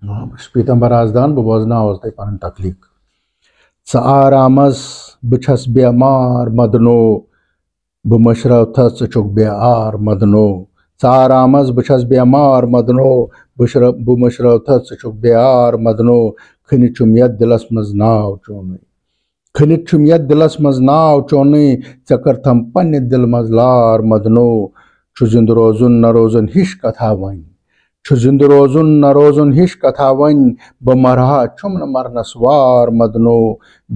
پیغمبر آزدان بہٕ بوزناوس تۄہہِ پَنٕنۍ تکلیٖف ژٕ آرامَس بہٕ چھَس بٮ۪مار مدنو بہٕ مٔشرٲوتھَس ژٕ چھُکھ بے آر مدنو ژٕ آرامَس بہٕ چھَس بٮ۪مار مدنو بہٕ بہٕ مٔشرٲوتھَس ژٕ چھُکھ بے آر مدنو کھٔنِتھ چھُم یَتھ دِلَس منٛز ناو چونُے کھٔنِتھ چھُم یَتھ دِلَس منٛز ناو چونُے ژےٚ کٔرتھَم پنٛنہِ دِلہٕ منٛز لار مدنو چھُ زِندٕ روزُن نہ روزُن ہِش کَتھا وۄنۍ چھُ زِندٕ روزُن نہ روزُن ہِش کَتھا وۄنۍ بہٕ مَرٕہا چھُم نہٕ مَرنَس وار مدنو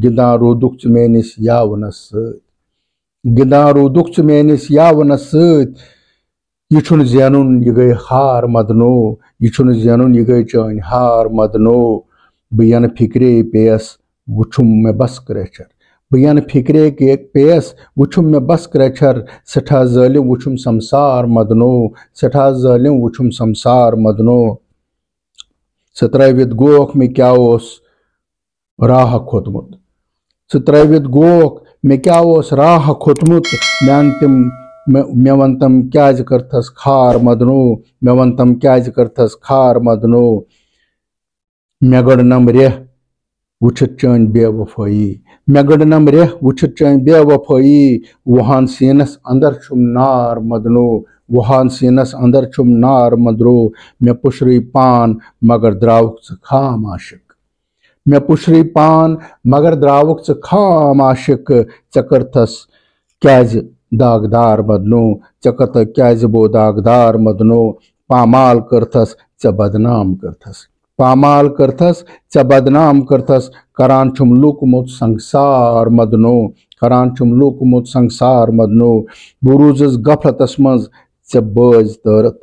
گِنٛدان روٗدُکھ ژٕ میٲنِس یاوٕنَس سۭتۍ گِنٛدان روٗدُکھ ژٕ میٲنِس یاوٕنَس سۭتۍ یہِ چھُنہٕ زینُن یہِ گٔے ہار مدنو یہِ چھُنہٕ زینُن یہِ گٔے چٲنۍ ہار مدنو بہٕ یَنہٕ فِکرے پیٚیَس وٕچھُم مےٚ بَس کرٛیچھر बयान फिक्रे के पेस वुम मे बस क्रचर सठा जालिम वुम समसार मदनो सठा जालिम वुम समसार मदनो सह त्रवित गोख मे क्या राह खोतमुत सह त्रवित गोख मे क्या राह खोतमुत मे अन तम मे वन तम क्या करथस खार मदनो मे वन तम क्या करथस खार मदनो मे गड़ नम रेह وٕچھِتھ چٲنۍ بے وفٲیی مےٚ گٔڈنم ریٚہہ وٕچھِتھ چٲنۍ بے وفٲیی وُہان سیٖنَس اندر چھُم نار مدنو وُہان سیٖنَس اندر چھُم نار مدرو مےٚ پُشرٕے پان مگر درٛاوُکھ ژٕ خام عاشق مےٚ پُشرٕے پان مگر درٛاوُکھ ژٕ خام عاشق ژےٚ کٔرتھس کیٛازِ داغدار مدنو ژےٚ کٔرتھ کیٛازِ بو داغدار مدنو پامال کٔرتھس ژےٚ بدنام کٔرتھس पामाल करथस च बदनाम करथस करान छुमलुक मुत संसार मदनो करान छुमलुक मुत संसार मदनो बुरुजस गफलतस मज च बज तरत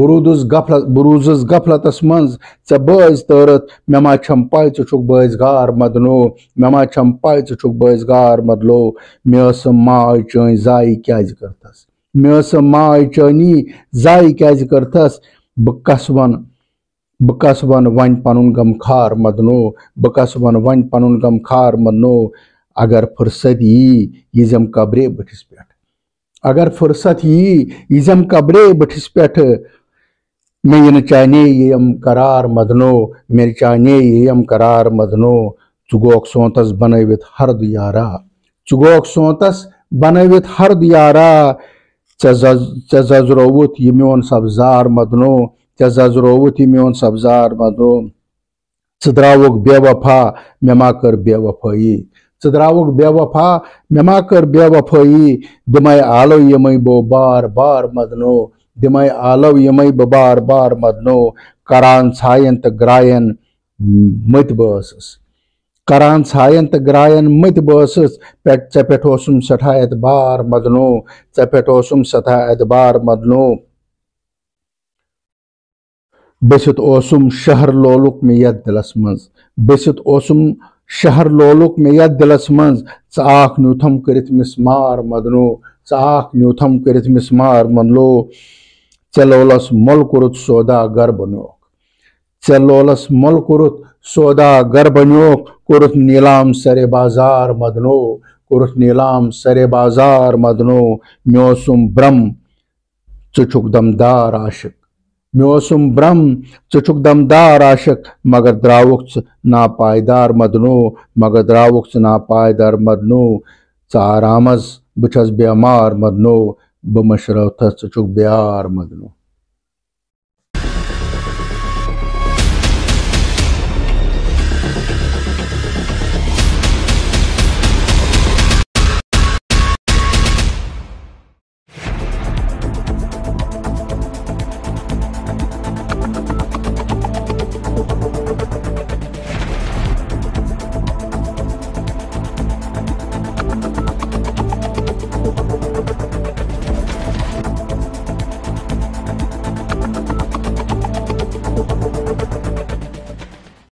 बुरुदुस गफल बुरुजस गफलतस मज बज तरत मे छंपाय च छुक बज गार मदनो मे छंपाय च छुक बज गार मदलो मेस माय चय जाय क्याज करथस मेस माय चनी जाय क्याज करथस बकसवन Bekasuban wine panun gamkar madno, bekasuban wine panun gamkar madno, अगर फुर्सत यी जम कब्रे बठिस पे अगर फुर्सत यी जम कब्रे बठिस पेट मैं इन चाने यम करार मदनो मेरे चाने यम करार मदनो चुगोक सोतस बनवित हर दियारा चुगोक सोतस बनवित हर दियारा चजरोवुत ये मोन सबजार मदनो کیا زازروتی میون سبزار مدروم ژدراوک بے وفا مما کر بے وفایی ژدراوک بے وفا مما کر بے وفایی دمائی آلو یمئی بو بار بار مدنو دمائی آلو یمئی بو بار بار مدنو کران سائن تگرائن مت باسس کران سائن تگرائن مت باسس پیٹ چپیٹوسم سٹھایت بار مدنو چپیٹوسم سٹھایت بار مدنو ओसुम शहर लोलुक मे यथ दिलस मज ओसुम शहर लोलुक मे यथ दिलस मज चाख न्यूथम करित मिसमार मदनो चाख न्यूथम करित मिसमार मनलो चलोलस मल कुरुत सौदा गर बनोक चलोलस मल कुरुत सौदा गर बनोक कुरुत नीलाम सरे बाजार मदनो कुरुत नीलाम सरे बाजार मदनो म्योसुम ब्रह्म चुचुक दमदार आशिक म्योसुम ब्रह्म चुचुक दमदार आशक मगर द्रावुक्स नापायदार मदनो मगर द्रावुक्स नापायदार मदनो चारामज बुछस बेमार मदनो बमशरथ चुचुक ब्यार मदनो